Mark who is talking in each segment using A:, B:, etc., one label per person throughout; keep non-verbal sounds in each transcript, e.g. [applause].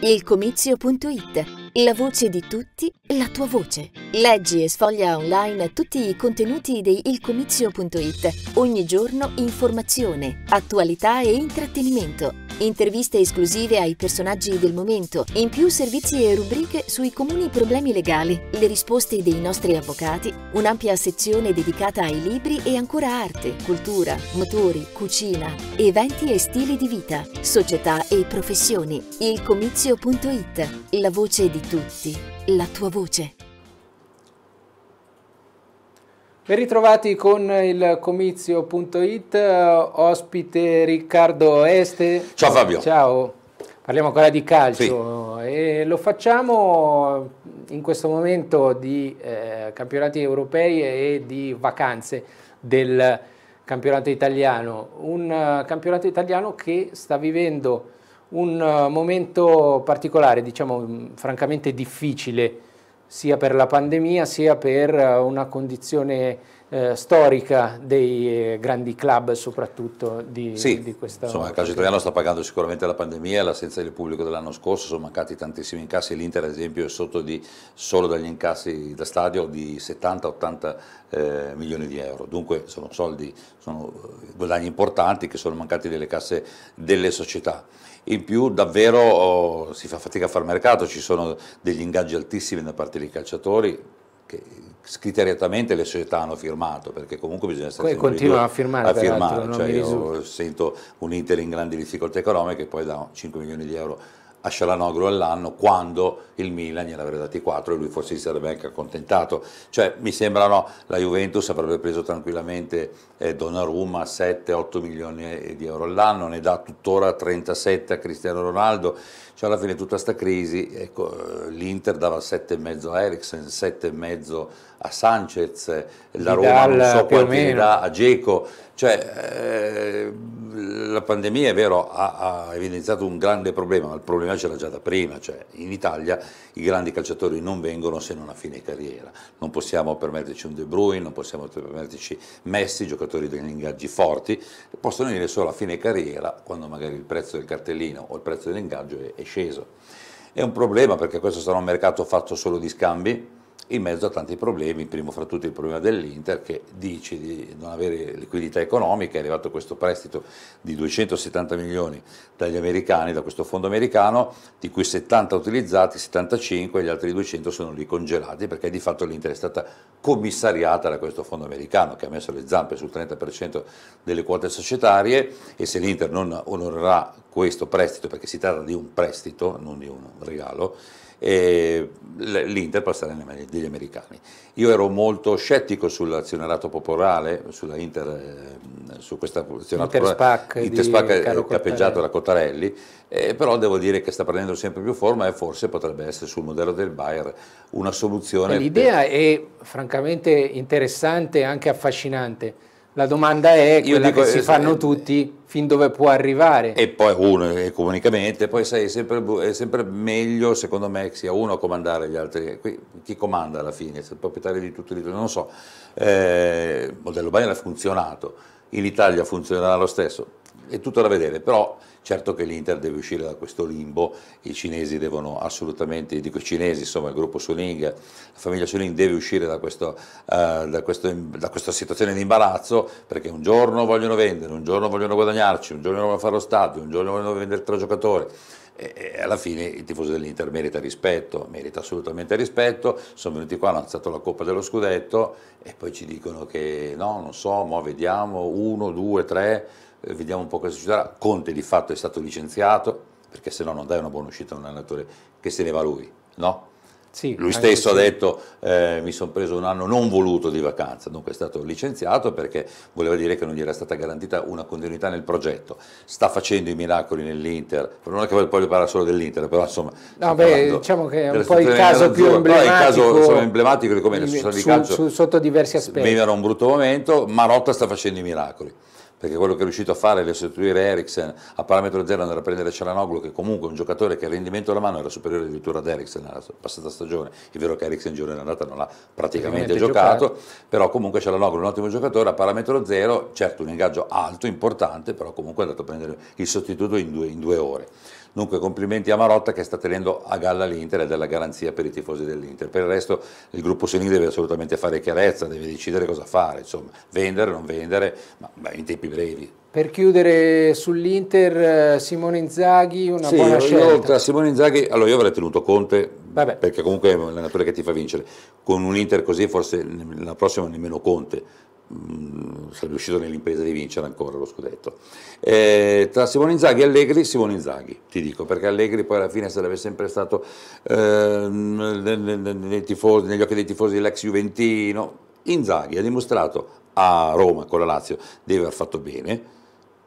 A: ilcomizio.it la voce di tutti, la tua voce. Leggi e sfoglia online tutti i contenuti di ilcomizio.it. Ogni giorno informazione, attualità e intrattenimento. Interviste esclusive ai personaggi del momento, in più servizi e rubriche sui comuni problemi legali, le risposte dei nostri avvocati, un'ampia sezione dedicata ai libri e ancora arte, cultura, motori, cucina, eventi e stili di vita, società e professioni. Ilcomizio.it, la voce di tutti, la tua voce.
B: Ben ritrovati con il comizio.it, eh, ospite Riccardo Este. Ciao Fabio. Ciao, parliamo ancora di calcio sì. e lo facciamo eh, in questo momento di eh, campionati europei e di vacanze del campionato italiano. Un uh, campionato italiano che sta vivendo un eh, momento particolare, diciamo mm, francamente difficile, sia per la pandemia sia per eh, una condizione eh, storica dei eh, grandi club soprattutto di, sì, di questa... insomma il calcio italiano
C: sta pagando sicuramente la pandemia, l'assenza del pubblico dell'anno scorso, sono mancati tantissimi incassi, l'Inter ad esempio è sotto di, solo dagli incassi da stadio di 70-80 eh, milioni di euro, dunque sono soldi, sono eh, guadagni importanti che sono mancati delle casse delle società. In più davvero oh, si fa fatica a far mercato, ci sono degli ingaggi altissimi da parte dei calciatori, che scriteriatamente le società hanno firmato, perché comunque bisogna stare poi sempre continuano a firmare, a firmare. Cioè io sento un Inter in grandi difficoltà economiche poi da 5 milioni di euro a Cialanoglu all'anno quando il Milan gliene gliel'avrebbe dati 4 e lui forse si sarebbe anche accontentato. Cioè mi sembrano la Juventus avrebbe preso tranquillamente eh, Donnarumma 7-8 milioni eh, di euro all'anno, ne dà tuttora 37 a Cristiano Ronaldo, cioè alla fine di tutta questa crisi ecco, eh, l'Inter dava 7,5 a Eriksen, 7,5 a Sanchez, eh, la Roma Vidal, non so quanti ne dà a Geco, cioè, eh, la pandemia è vero, ha, ha, evidenziato un grande problema, ma il problema c'era già da prima, cioè in Italia i grandi calciatori non vengono se non a fine carriera, non possiamo permetterci un De Bruyne, non possiamo permetterci Messi, giocatori degli ingaggi forti, possono venire solo a fine carriera quando magari il prezzo del cartellino o il prezzo dell'ingaggio è, è sceso. È un problema perché questo sarà un mercato fatto solo di scambi, in mezzo a tanti problemi, primo fra tutti il problema dell'Inter che dice di non avere liquidità economica, è arrivato questo prestito di 270 milioni dagli americani, da questo fondo americano, di cui 70 utilizzati, 75 e gli altri 200 sono lì congelati perché di fatto l'Inter è stata commissariata da questo fondo americano che ha messo le zampe sul 30% delle quote societarie e se l'Inter non onorerà questo prestito, perché si tratta di un prestito, non di un regalo, e l'Inter può stare nelle mani degli americani. Io ero molto scettico sull'azionariato popolare, sulla Inter, eh, su questa posizione. azionariato Interspac, Interspac capeggiato da Cottarelli, eh, però devo dire che sta prendendo sempre più forma e forse potrebbe essere sul modello del Bayer una soluzione. L'idea
B: per... è francamente interessante e anche affascinante la domanda è quella dico, che si fanno eh, tutti, fin dove può arrivare.
C: E poi uno eh, economicamente, poi sai, è sempre, è sempre, meglio secondo me che sia uno a comandare gli altri. Qui, chi comanda alla fine? Se il proprietario di tutto, di tutto, non so. Eh, il modello Bayern ha funzionato, in Italia funzionerà lo stesso, è tutto da vedere, però Certo che l'Inter deve uscire da questo limbo, i cinesi devono assolutamente, dico i cinesi, insomma il gruppo Suning, la famiglia Suning deve uscire da, questo, eh, da, questo, da questa situazione di imbarazzo perché un giorno vogliono vendere, un giorno vogliono guadagnarci, un giorno vogliono fare lo stadio, un giorno vogliono vendere tre giocatori e alla fine il tifoso dell'Inter merita rispetto, merita assolutamente rispetto, sono venuti qua, hanno alzato la coppa dello scudetto e poi ci dicono che no, non so, mo vediamo, uno, due, tre, eh, vediamo un po' cosa succederà. Conte di fatto è stato licenziato, perché se no non dai una buona uscita a un allenatore che se ne va lui, no?
B: Sì, lui stesso sì. ha
C: detto eh, mi sono preso un anno non voluto di vacanza, dunque è stato licenziato perché voleva dire che non gli era stata garantita una continuità nel progetto. Sta facendo i miracoli nell'Inter, non è che voglio parlare solo dell'Inter, però insomma... No, beh, diciamo che è un po' il caso più emblematico. È il caso insomma, emblematico di come la società di calcio... Su,
B: sotto diversi aspetti. Viveva
C: un brutto momento, Marotta sta facendo i miracoli perché quello che è riuscito a fare è sostituire Eriksen a parametro zero andare a prendere Cialanoglu che comunque è un giocatore che il rendimento alla mano era superiore addirittura ad Eriksen nella passata stagione è vero che Eriksen in giornata andata non l'ha praticamente giocato, giocato però comunque Cialanoglu è un ottimo giocatore a parametro zero certo un ingaggio alto, importante però comunque è andato a prendere il sostituto in due, in due ore Dunque complimenti a Marotta che sta tenendo a galla l'Inter e della garanzia per i tifosi dell'Inter. Per il resto il gruppo Senini deve assolutamente fare chiarezza, deve decidere cosa fare, insomma, vendere, non vendere, ma beh, in tempi brevi.
B: Per chiudere sull'Inter, eh, Simone Inzaghi, una sì, buona scelta. Io,
C: tra Simone Inzaghi, allora io avrei tenuto Conte, Vabbè. perché comunque è la natura che ti fa vincere. Con un Inter così forse la prossima nemmeno Conte Mm, sei riuscito nell'impresa di vincere ancora lo scudetto. Eh, tra Simone Inzaghi e Allegri, Simone Inzaghi, ti dico, perché Allegri poi alla fine sarebbe sempre stato eh, tifosi, negli occhi dei tifosi dell'ex Juventino. Inzaghi ha dimostrato a Roma con la Lazio di aver fatto bene,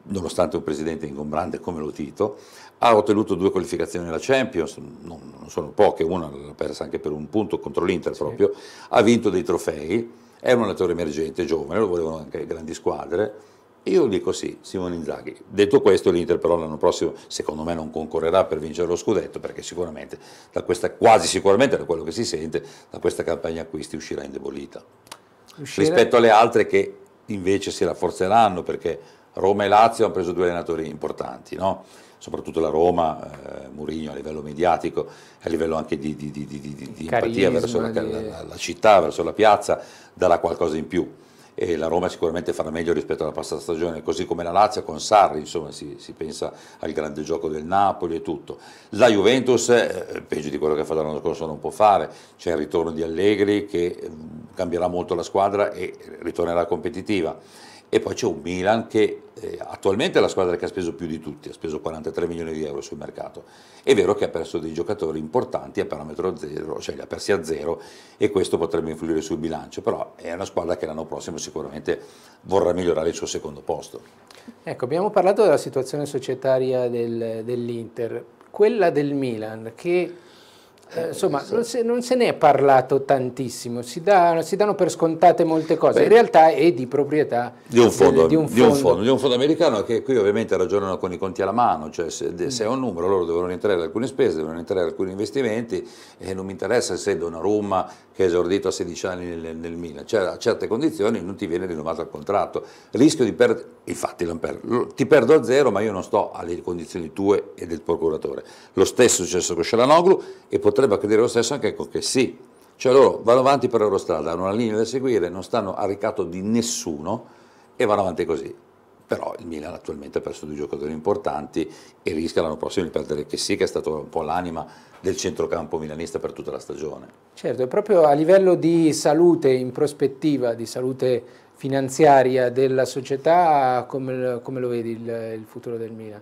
C: nonostante un presidente ingombrante come lo Tito, ha ottenuto due qualificazioni alla Champions, non, non sono poche, una l'ha persa anche per un punto contro l'Inter proprio, ha vinto dei trofei è un allenatore emergente, giovane, lo volevano anche grandi squadre. Io dico sì, Simone Inzaghi. Detto questo, l'Inter però l'anno prossimo secondo me non concorrerà per vincere lo scudetto perché sicuramente, da questa, quasi sicuramente da quello che si sente, da questa campagna acquisti uscirà indebolita. Uscire. Rispetto alle altre che invece si rafforzeranno perché Roma e Lazio hanno preso due allenatori importanti, no? soprattutto la Roma, eh, Murigno a livello mediatico, a livello anche di, di, di, di empatia verso la, la, la, città, verso la piazza, darà qualcosa in più. E la Roma sicuramente farà meglio rispetto alla passata stagione, così come la Lazio con Sarri, insomma si, si pensa al grande gioco del Napoli e tutto. La Juventus, eh, peggio di quello che ha fatto l'anno scorso, non può fare, c'è il ritorno di Allegri che mh, mm, cambierà molto la squadra e ritornerà competitiva e poi c'è un Milan che eh, attualmente è la squadra che ha speso più di tutti, ha speso 43 milioni di euro sul mercato. È vero che ha perso dei giocatori importanti a parametro zero, cioè li ha persi a zero e questo potrebbe influire sul bilancio, però è una squadra che l'anno prossimo sicuramente vorrà migliorare il suo secondo posto.
B: Ecco, abbiamo parlato della situazione societaria del, dell'Inter, quella del Milan che eh, ecco, insomma, non se, non se, ne è parlato tantissimo, si, dà, si danno per scontate molte cose, Beh, in realtà è di proprietà
C: di un, fondo, di, un fondo. Di, un fondo, di un fondo, americano che qui ovviamente ragionano con i conti alla mano, cioè se, se è un numero loro devono entrare alcune spese, devono entrare alcuni investimenti e non mi interessa se Donnarumma che è esordito a 16 anni nel, nel Milan, cioè a certe condizioni non ti viene rinnovato il contratto, rischio di perdere, infatti perdo, ti perdo a zero ma io non sto alle condizioni tue e del procuratore, lo stesso è successo con Scelanoglu e potrebbe potrebbe accadere lo stesso anche con che sì. Cioè loro vanno avanti per l'autostrada, hanno una linea da seguire, non stanno a ricatto di nessuno e vanno avanti così. Però il Milan attualmente ha perso due giocatori importanti e rischia l'anno prossimo di perdere che sì, che è stato un po' l'anima del centrocampo milanista per tutta la stagione.
B: Certo, e proprio a livello di salute in prospettiva, di salute finanziaria della società, come, come lo vedi il, il futuro del Milan?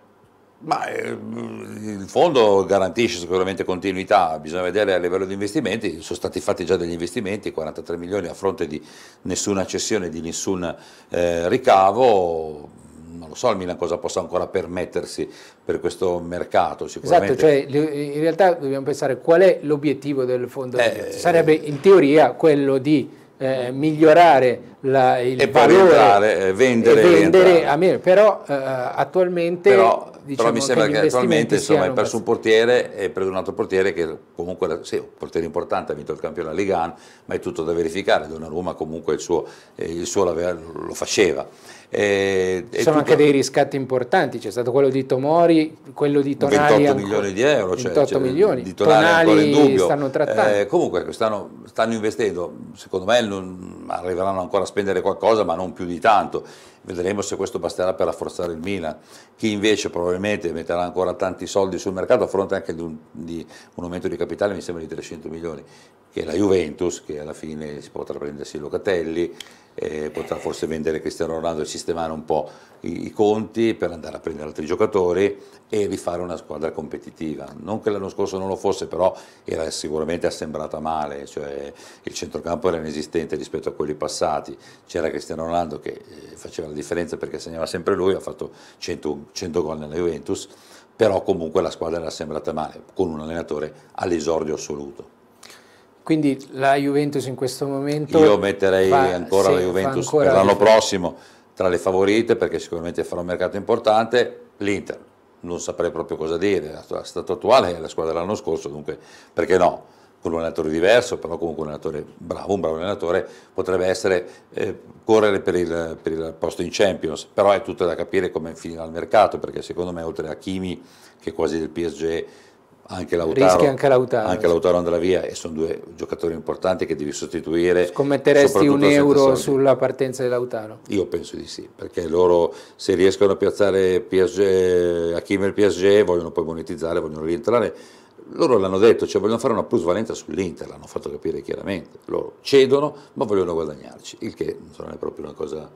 C: Ma eh, il fondo garantisce sicuramente continuità, bisogna vedere a livello di investimenti, sono stati fatti già degli investimenti, 43 milioni a fronte di nessuna cessione, di nessun eh, ricavo, non lo so il Milan cosa possa ancora permettersi per questo mercato sicuramente. Esatto,
B: cioè in realtà dobbiamo pensare qual è l'obiettivo del fondo, eh, sarebbe in teoria quello di eh, migliorare la, il e valore eh, vendere, e vendere a meno, però eh, attualmente però, diciamo però mi sembra che, che attualmente insomma, hai perso
C: un portiere e hai preso un altro portiere che comunque era, sì, un portiere importante, ha vinto il campione della Ligan, ma è tutto da verificare, Donnarumma comunque il suo, eh, il suo lo faceva. Ci eh, sono tutto... anche dei
B: riscatti importanti, c'è stato quello di Tomori, quello di Tonali. 28 ancora, milioni di euro, 28 cioè, cioè, milioni. Di Tonali, Tonali in dubbio. Stanno trattando.
C: Eh, comunque quest'anno stanno investendo, secondo me non, arriveranno ancora a spendere qualcosa ma non più di tanto, vedremo se questo basterà per rafforzare il Milan, chi invece probabilmente metterà ancora tanti soldi sul mercato a fronte anche di un, di un aumento di capitale mi sembra di 300 milioni, che è la Juventus, che alla fine si potrà prendersi Locatelli, eh, potrà forse vendere Cristiano Ronaldo e sistemare un po' i, i, conti per andare a prendere altri giocatori e rifare una squadra competitiva. Non che l'anno scorso non lo fosse, però era sicuramente assembrata male, cioè il centrocampo era inesistente rispetto a quelli passati. C'era Cristiano Ronaldo che eh, faceva la differenza perché segnava sempre lui, ha fatto 100, 100 gol nella Juventus, però comunque la squadra era sembrata male, con un allenatore all'esordio assoluto.
B: Quindi la Juventus in questo momento... Io metterei fa, ancora sì, la Juventus ancora per l'anno prossimo
C: tra le favorite perché sicuramente farà un mercato importante, l'Inter. Non saprei proprio cosa dire, la stato attuale è la squadra dell'anno scorso, dunque perché no? Con un allenatore diverso, però comunque un allenatore bravo, un bravo allenatore, potrebbe essere eh, correre per il, per il, posto in Champions, però è tutto da capire come finirà il mercato, perché secondo me oltre a Kimi, che è quasi del PSG, anche Lautaro, rischia anche Lautaro. Anche Lautaro andrà via e sono due giocatori importanti che devi sostituire. Scommetteresti un euro
B: sulla partenza di Lautaro?
C: Io penso di sì, perché loro se riescono a piazzare PSG, Hakim e il PSG vogliono poi monetizzare, vogliono rientrare. Loro l'hanno detto, cioè vogliono fare una plusvalenza sull'Inter, l'hanno fatto capire chiaramente. Loro cedono ma vogliono guadagnarci, il che non è proprio una cosa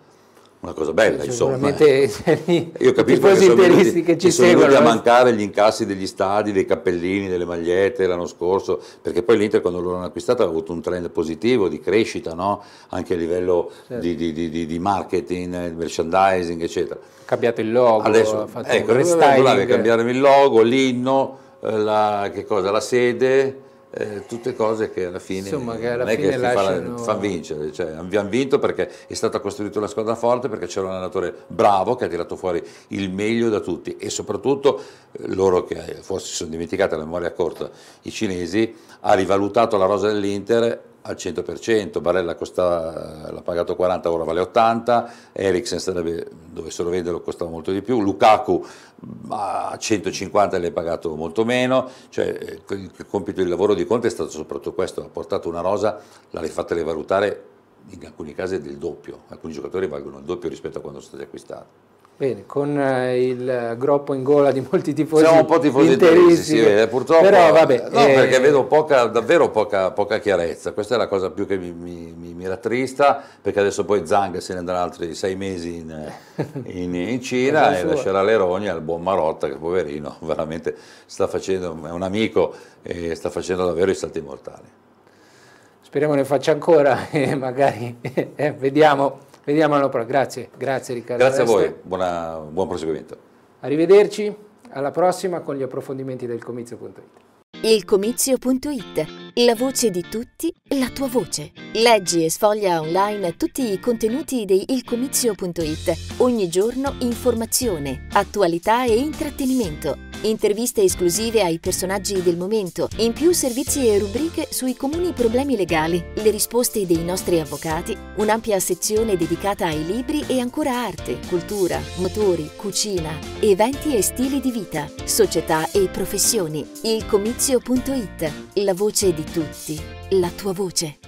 C: una cosa bella, cioè, insomma. Eh. [laughs] Io capisco che, sono venuti, che ci sono seguono, venuti eh. a mancare gli incassi degli stadi, dei cappellini, delle magliette l'anno scorso, perché poi l'Inter quando l'hanno acquistata acquistato ha avuto un trend positivo di crescita, no? anche a livello certo. di, di, di, di, marketing, merchandising, eccetera. Ha cambiato il logo, Adesso, fatto ecco, un restyling. cambiare il logo, l'inno, eh, la, cosa, la sede eh, tutte cose che alla fine Insomma, che alla non fine è che lasciano... fa, fa vincere, cioè, abbiamo vinto perché è stata costruita la squadra forte, perché c'era un allenatore bravo che ha tirato fuori il meglio da tutti e soprattutto eh, loro che eh, forse si sono dimenticati la memoria corta, i cinesi, ha rivalutato la rosa dell'Inter al 100%, Barella costava, l'ha pagato 40, ora vale 80, Eriksen sarebbe, dovessero venderlo costava molto di più, Lukaku a 150 l'ha pagato molto meno, cioè, eh, il compito di lavoro di Conte è stato soprattutto questo, ha portato una rosa, l'ha rifatta rivalutare in alcuni casi del doppio, alcuni giocatori valgono il doppio rispetto a quando sono stati acquistati.
B: Bene, con eh, il groppo in gola di molti tifosi Siamo un po' tifosi interisti,
C: sì, eh, purtroppo. Però, vabbè, no, eh... perché vedo poca, davvero poca, poca, chiarezza. Questa è la cosa più che mi, mi, mi, mi rattrista, perché adesso poi Zang se ne andrà altri sei mesi in, [laughs] in, in Cina e lascerà Leroni al buon Marotta, che poverino, [laughs] veramente sta facendo, è un amico e sta facendo davvero i salti mortali.
B: Speriamo ne faccia ancora [laughs] e magari eh, vediamo. Vediamo alla prossima. Grazie, grazie Riccardo. Grazie Resta. a voi,
C: Buona,
A: buon proseguimento.
B: Arrivederci, alla prossima con gli approfondimenti del comizio.it.
A: Il comizio.it, la voce di tutti, la tua voce. Leggi e sfoglia online tutti i contenuti di ilcomizio.it. Ogni giorno informazione, attualità e intrattenimento interviste esclusive ai personaggi del momento, in più servizi e rubriche sui comuni problemi legali, le risposte dei nostri avvocati, un'ampia sezione dedicata ai libri e ancora arte, cultura, motori, cucina, eventi e stili di vita, società e professioni. Il comizio.it, la voce di tutti, la tua voce.